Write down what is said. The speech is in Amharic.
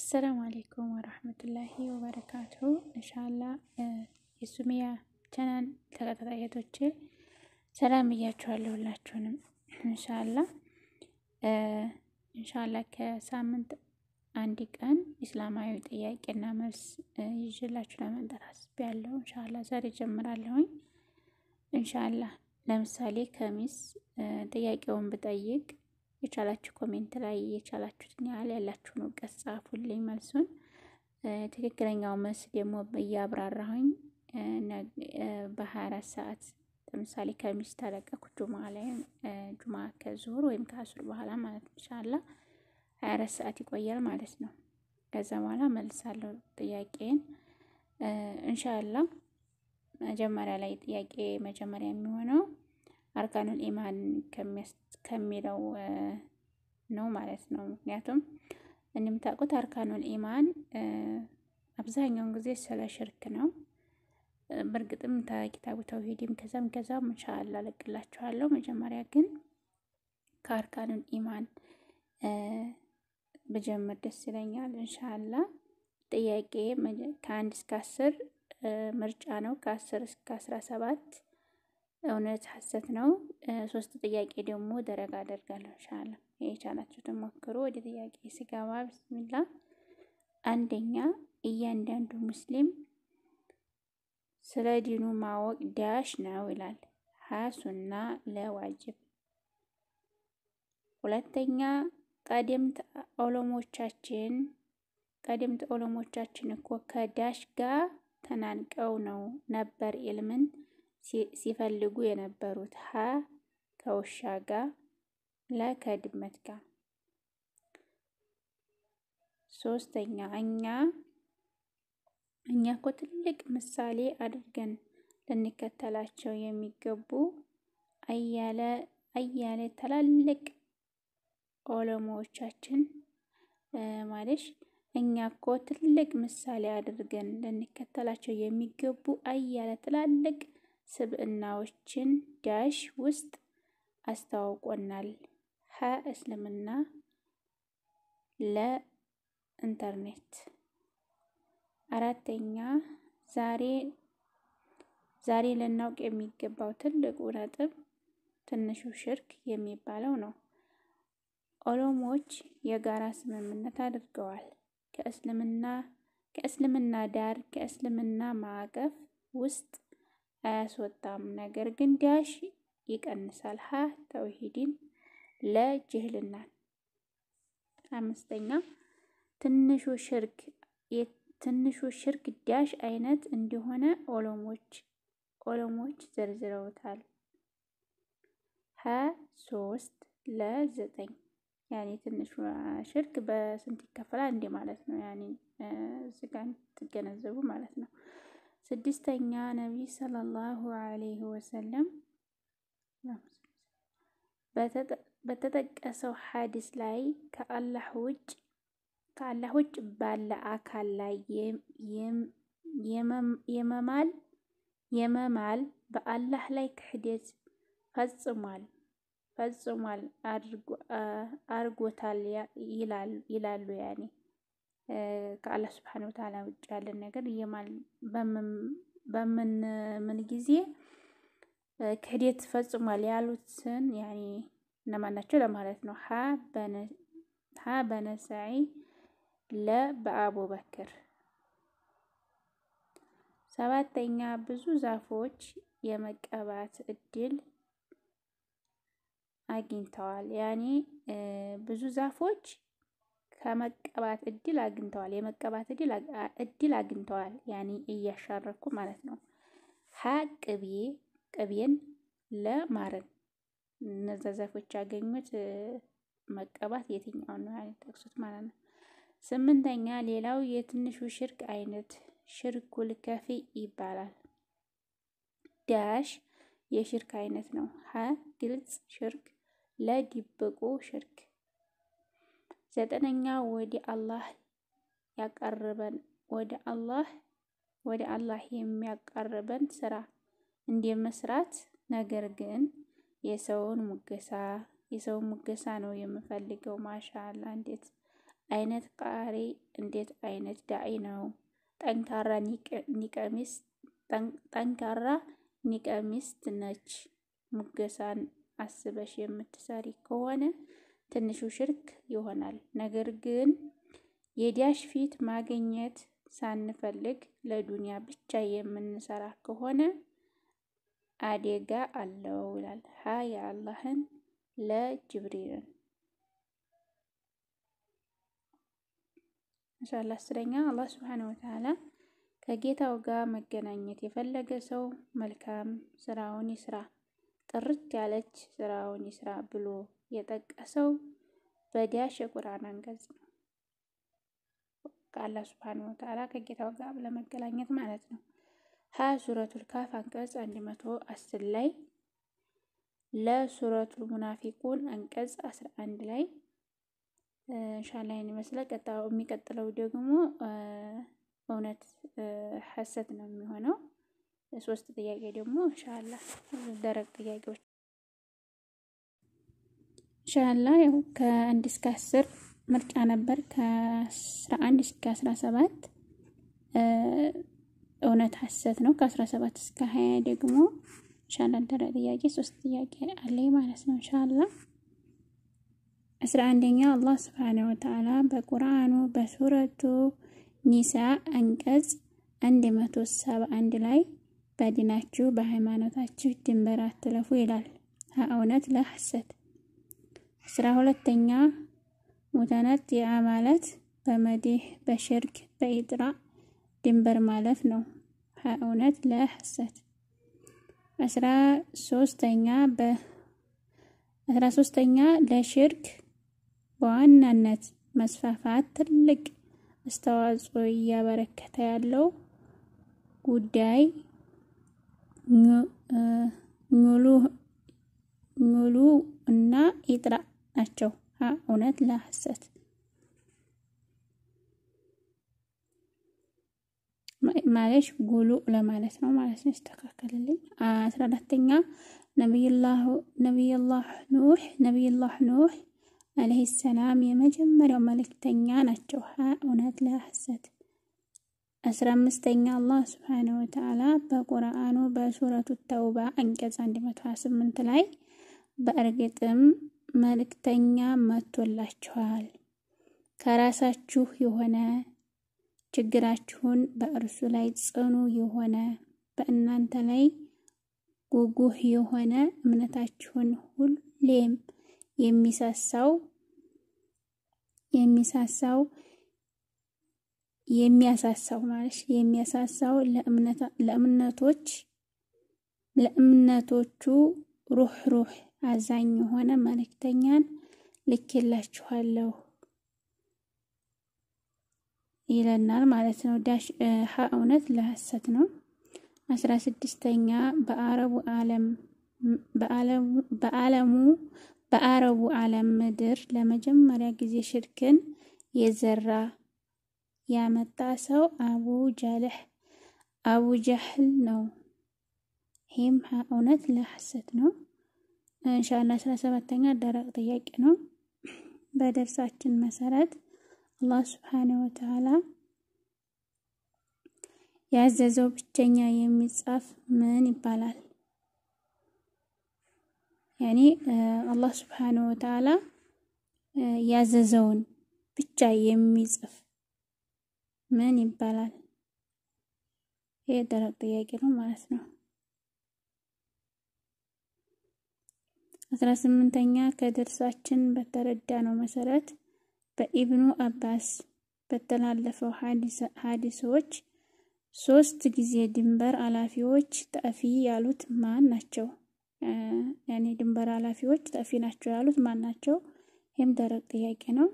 አሰላሙ አሌይኩም ወረህመቱላሂ ወበረካቱ። እንሻላ የሱሚያ ቻናል ተከታታዮቼ ሰላም እያችኋለሁ ሁላችሁንም። እንሻላ እንሻላ ከሳምንት አንድ ቀን እስላማዊ ጥያቄና መልስ ይዤላችሁ ለመምጣት አስቤያለሁ። እንሻላ ዛሬ ጀምራለሁኝ። እንሻላ ለምሳሌ ከሚስ ጥያቄውን ብጠይቅ የቻላችሁ ኮሜንት ላይ የቻላችሁትን ያህል ያላችሁን እውቀት ጻፉልኝ። መልሱን ትክክለኛው መልስ ደግሞ እያብራራሁኝ በሀያ አራት ሰዓት ለምሳሌ ከሚስ ተለቀኩ ጁማ ላይ ጁማ ከዙሁር ወይም ከአሱር በኋላ ማለት ይቻላ ሀያ አራት ሰዓት ይቆያል ማለት ነው። ከዛ በኋላ መልሳለሁ ጥያቄን እንሻላ። መጀመሪያ ላይ ጥያቄ መጀመሪያ የሚሆነው አርካኑል ኢማን ከሚለው ነው ማለት ነው። ምክንያቱም እንደምታውቁት አርካኑል ኢማን አብዛኛውን ጊዜ ስለ ሽርክ ነው። በእርግጥም ኪታቡ ተውሂድም ከዛም ከዛም እንሻላ ለቅላችኋለሁ። መጀመሪያ ግን ከአርካኑን ኢማን በጀመር ደስ ይለኛል። እንሻላ ጥያቄ ከአንድ እስከ አስር ምርጫ ነው። ከአስር እስከ አስራ ሰባት እውነት ሀሰት ነው። ሶስት ጥያቄ ደግሞ ደረጋ አደርጋለሁ እንሻላ የቻላችሁትን ሞክሩ። ወደ ጥያቄ ስገባ ብስሚላ፣ አንደኛ እያንዳንዱ ሙስሊም ስለ ዲኑ ማወቅ ዳሽ ነው ይላል። ሀ ሱና ለዋጅብ። ሁለተኛ ቀደምት ኦሎሞቻችን ቀደምት ኦሎሞቻችን እኮ ከዳሽ ጋር ተናንቀው ነው ነበር ኢልምን ሲፈልጉ የነበሩት ሀ ከውሻ ጋር፣ ለ ከድመት ጋር። ሶስተኛ እኛ እኛ እኮ ትልቅ ምሳሌ አድርገን ልንከተላቸው የሚገቡ አያለ አያለ ትላልቅ ኦሎሞዎቻችን ማለሽ እኛ እኮ ትልቅ ምሳሌ አድርገን ልንከተላቸው የሚገቡ አያለ ትላልቅ ስብዕናዎችን ዳሽ ውስጥ አስተዋውቆናል። ሀ እስልምና ለ ኢንተርኔት አራተኛ ዛሬ ዛሬ ልናውቅ የሚገባው ትልቁ ነጥብ ትንሹ ሽርክ የሚባለው ነው። ኦሎሞች የጋራ ስምምነት አድርገዋል። ከእስልምና ከእስልምና ዳር ከእስልምና ማዕቀፍ ውስጥ አያስወጣም። ነገር ግን ዳሽ ይቀንሳል። ሀ ተውሂድን ለጅህልናን። አምስተኛ ትንሹ ሽርክ የትንሹ ሽርክ ዳሽ አይነት እንደሆነ ኦሎሞች ኦሎሞች ዘርዝረውታል። ሀ ሶስት ለዘጠኝ ያኔ ትንሹ ሽርክ በስንት ይከፈላል እንዴ ማለት ነው። ያኔ እዚህ ጋር ትገነዘቡ ማለት ነው። ስድስተኛ ነቢይ ሰለላሁ ዐለይሂ ወሰለም በተጠቀሰው ሐዲስ ላይ ከአላህ ውጭ ባለ አካል ላይ የመማል በአላህ ላይ ክህደት ፈጽሟል አድርጎታል ይላሉ ያኔ ከአላህ ስብሓን ወተዓላ ውጭ ያለን ነገር ምን ጊዜ ክህደት ፈጽሟል ያሉትን ያኒ እነማን ናቸው ለማለት ነው። ሀ በነሳይ ለ በአቡበክር ሰባተኛ ብዙ ዛፎች የመቀባት እድል አግኝተዋል። ያኔ ብዙ ዛፎች ከመቀባት እድል አግኝተዋል። የመቀባት እድል አግኝተዋል። ያኔ እያሻረኩ ማለት ነው። ሀ ቅቤ ቅቤን ለማረን እነዛ ዛፎች ያገኙት መቀባት የትኛውን ነው ያልጠቅሱት ማለት ነው። ስምንተኛ ሌላው የትንሹ ሽርክ አይነት ሽርኩል ከፊ ይባላል። ዳሽ የሽርክ አይነት ነው። ሀ ግልጽ ሽርክ ለድብቁ ሽርክ ዘጠነኛ ወደ አላህ ያቀርበን ወደ አላህ ወደ አላህ የሚያቀርበን ስራ እንደመስራት ነገር ግን የሰውን ሙገሳ የሰውን ሙገሳ ነው የምፈልገው። ማሻአላ እንዴት አይነት ቃሪ እንዴት አይነት ዳኢ ነው! ጠንካራ ኒቀሚስት ጠንካራ ኒቀሚስት ነች። ሙገሳን አስበሽ የምትሰሪ ከሆነ ትንሹ ሽርክ ይሆናል። ነገር ግን የዳሽ ፊት ማግኘት ሳንፈልግ ለዱንያ ብቻ የምንሰራ ከሆነ አደጋ አለው ይላል። ሀ የአላህን ለጅብሪልን እንሻላ አስረኛ አላህ ስብሓን ወተዓላ ከጌታው ጋር መገናኘት የፈለገ ሰው መልካም ስራውን ይስራ፣ ጥርት ያለች ስራውን ይስራ ብሎ የጠቀሰው በዲያሽ የቁርአን አንቀጽ ነው። ከአላህ ሱብሃነሁ ወተዓላ ከጌታው ጋር ለመገናኘት ማለት ነው። ሀያ ሱረቱል ካፍ አንቀጽ 110 ላይ ለሱረቱል ሙናፊቁን አንቀጽ 11 ላይ ኢንሻአላህ ይመስላል። ቀጣው የሚቀጥለው ደግሞ እውነት ሐሰት ነው የሚሆነው። ሶስት ጥያቄ ደግሞ ኢንሻአላህ ደረቅ ጥያቄዎች እንሻላ ያው ከአንድ እስከ አስር ምርጫ ነበር። ከአስራ አንድ እስከ አስራ ሰባት እውነት ሀሰት ነው። ከአስራ ሰባት እስከ ሀያ ደግሞ እንሻላ ደረ ጥያቄ ሶስት ጥያቄ አለ ማለት ነው። እንሻላ አስራ አንደኛ አላህ ስብሓንሁ ወተዓላ በቁርአኑ በሱረቱ ኒሳ አንቀጽ አንድ መቶ ሰባ አንድ ላይ በዲናችሁ በሃይማኖታችሁ ድንበር አትለፉ ይላል። እውነት ለሀሰት። አስራ ሁለተኛ ሙተነት የአ ማለት በመዲህ በሽርክ በኢጥራ ድንበር ማለፍ ነው። እውነት ለሐሰት አስራ ሶስተኛ በ አስራ ሶስተኛ ለሽርክ በዋናነት መስፋፋት ትልቅ አስተዋጽኦ እያበረከተ ያለው ጉዳይ ሙሉ እና ኢጥራ ናቸው። ሀ እውነት ለሐሰት ማለሽ ጉሉ ለማለት ነው ማለት ነው። ይስተካከልልኝ። አስራ አራተኛ ነቢይላህ ኑህ ነቢይላህ ኑህ አለይሂ ሰላም የመጀመሪያው መልእክተኛ ናቸው። ሀ እውነት ለሐሰት አስራ አምስተኛ አላህ ስብሓነሁ ወተዓላ በቁርአኑ በሱረቱ ተውባ አንቀጽ ስምንት ላይ በእርግጥም መልእክተኛ መጥቶላችኋል። ከራሳችሁ የሆነ ችግራችሁን በእርሱ ላይ ጽኑ የሆነ በእናንተ ላይ ጉጉህ የሆነ እምነታችሁን ሁሌም የሚሳሳው የሚሳሳው የሚያሳሳው ማለት የሚያሳሳው ለእምነቶች ለእምነቶቹ ሩህ ሩህ አዛኝ የሆነ መልእክተኛን ልኬላችኋለሁ ይለናል ማለት ነው። ዳሽ ሀ እውነት ለሐሰት ነው። አስራ ስድስተኛ በአረቡ ዓለም በዓለሙ በአረቡ ዓለም ምድር ለመጀመሪያ ጊዜ ሽርክን የዘራ ያመጣ ሰው አቡ ጃልሕ አቡ ጃህል ነው። ይህም እውነት ለሐሰት ነው። እንሻላ አስራ ሰባተኛ ደረቅ ጥያቄ ነው። በደርሳችን መሰረት አላህ ስብሓነ ወተዓላ ያዘዘው ብቸኛ የሚጻፍ ምን ይባላል? ያኒ አላህ ስብሓነ ወተዓላ ያዘዘውን ብቻ የሚጽፍ ምን ይባላል? ይህ ደረቅ ጥያቄ ነው ማለት ነው። አስራ ስምንተኛ ከደርሳችን ነው መሰረት በኢብኑ አባስ በተላለፈው ሀዲሶች ሶስት ጊዜ ድንበር አላፊዎች ጠፊ ያሉት ማን ናቸው? ያኔ ድንበር አላፊዎች ጠፊ ናቸው ያሉት ማን ናቸው? ይህም ደረቅ ጥያቄ ነው።